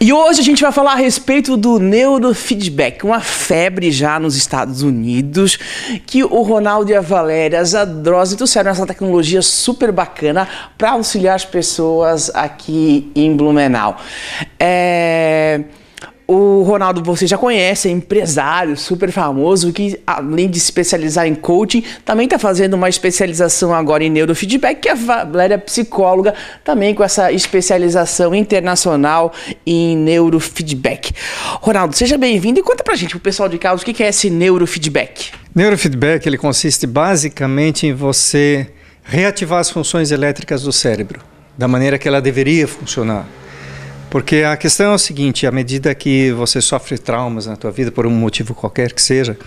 E hoje a gente vai falar a respeito do neurofeedback, uma febre já nos Estados Unidos, que o Ronaldo e a Valéria Zadrosi trouxeram essa tecnologia super bacana para auxiliar as pessoas aqui em Blumenau. É Ronaldo você já conhece, é empresário super famoso que além de se especializar em coaching, também está fazendo uma especialização agora em neurofeedback, que a Valéria é psicóloga, também com essa especialização internacional em neurofeedback. Ronaldo, seja bem-vindo e conta pra gente, pro pessoal de casa, o que é esse neurofeedback? Neurofeedback, ele consiste basicamente em você reativar as funções elétricas do cérebro, da maneira que ela deveria funcionar. Porque a questão é o seguinte, à medida que você sofre traumas na tua vida, por um motivo qualquer que seja,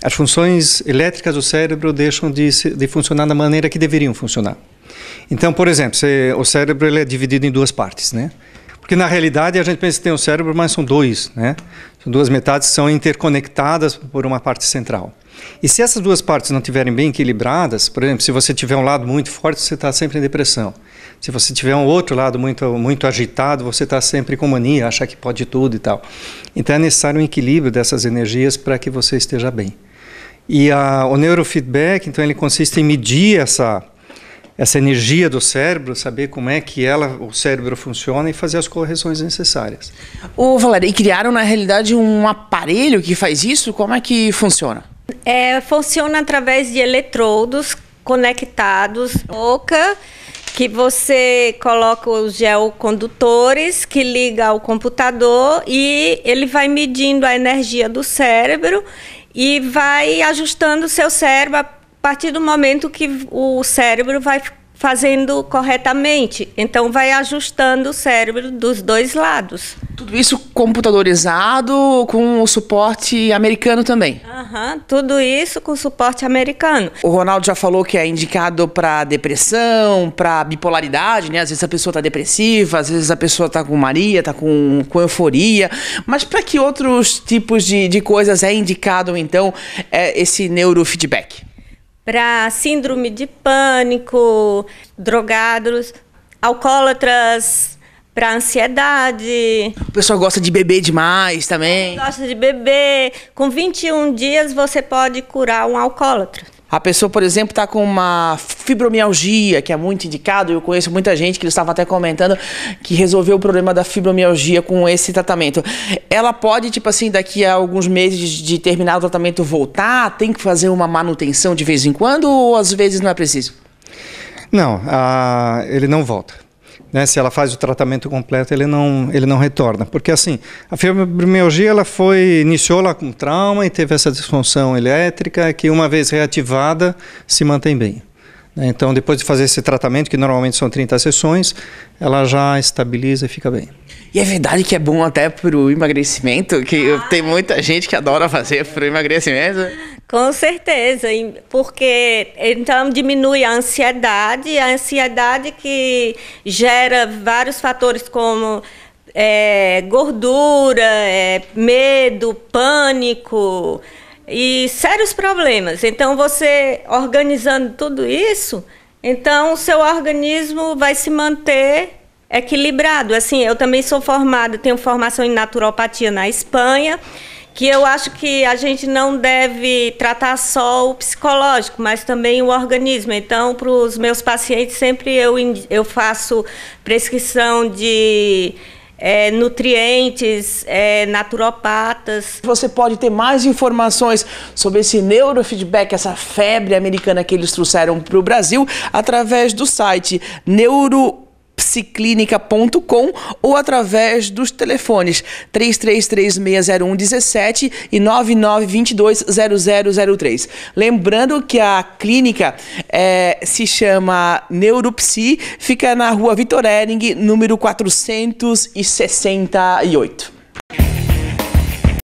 as funções elétricas do cérebro deixam de, de funcionar da maneira que deveriam funcionar. Então, por exemplo, você, o cérebro ele é dividido em duas partes, né? Porque na realidade a gente pensa que tem um cérebro, mas são dois, né? São duas metades que são interconectadas por uma parte central. E se essas duas partes não estiverem bem equilibradas, por exemplo, se você tiver um lado muito forte, você está sempre em depressão. Se você tiver um outro lado muito, muito agitado, você está sempre com mania, achar que pode tudo e tal. Então é necessário um equilíbrio dessas energias para que você esteja bem. E a, o neurofeedback, então, ele consiste em medir essa, essa energia do cérebro, saber como é que ela, o cérebro funciona e fazer as correções necessárias. Ô, Valéria, e criaram na realidade um aparelho que faz isso? Como é que funciona? É, funciona através de eletrodos conectados, boca que você coloca os geocondutores que liga ao computador e ele vai medindo a energia do cérebro e vai ajustando o seu cérebro a partir do momento que o cérebro vai fazendo corretamente. Então vai ajustando o cérebro dos dois lados. Tudo isso computadorizado com o suporte americano também. Uhum, tudo isso com suporte americano. O Ronaldo já falou que é indicado para depressão, para bipolaridade, né? Às vezes a pessoa tá depressiva, às vezes a pessoa tá com maria, tá com, com euforia. Mas para que outros tipos de, de coisas é indicado, então, é esse neurofeedback? Para síndrome de pânico, drogados, alcoólatras, para ansiedade. O pessoal gosta de beber demais também. Gosta de beber. Com 21 dias você pode curar um alcoólatra. A pessoa, por exemplo, está com uma fibromialgia, que é muito indicado, eu conheço muita gente que eles estavam até comentando que resolveu o problema da fibromialgia com esse tratamento. Ela pode, tipo assim, daqui a alguns meses de terminar o tratamento voltar, tem que fazer uma manutenção de vez em quando ou às vezes não é preciso? Não, uh, ele não volta né, se ela faz o tratamento completo, ele não, ele não retorna. Porque assim, a fibromialgia ela foi, iniciou lá com trauma e teve essa disfunção elétrica que uma vez reativada se mantém bem. Né. Então, depois de fazer esse tratamento, que normalmente são 30 sessões, ela já estabiliza e fica bem. E é verdade que é bom até para o emagrecimento, que ah. tem muita gente que adora fazer para o emagrecimento. Com certeza, porque então diminui a ansiedade, a ansiedade que gera vários fatores como é, gordura, é, medo, pânico e sérios problemas. Então você organizando tudo isso, então o seu organismo vai se manter equilibrado. Assim, eu também sou formada, tenho formação em naturopatia na Espanha que eu acho que a gente não deve tratar só o psicológico, mas também o organismo. Então, para os meus pacientes, sempre eu, eu faço prescrição de é, nutrientes, é, naturopatas. Você pode ter mais informações sobre esse neurofeedback, essa febre americana que eles trouxeram para o Brasil, através do site neuro psiclinica.com ou através dos telefones 33360117 e 99220003. Lembrando que a clínica é, se chama Neuropsi, fica na rua Vitor Ering, número 468.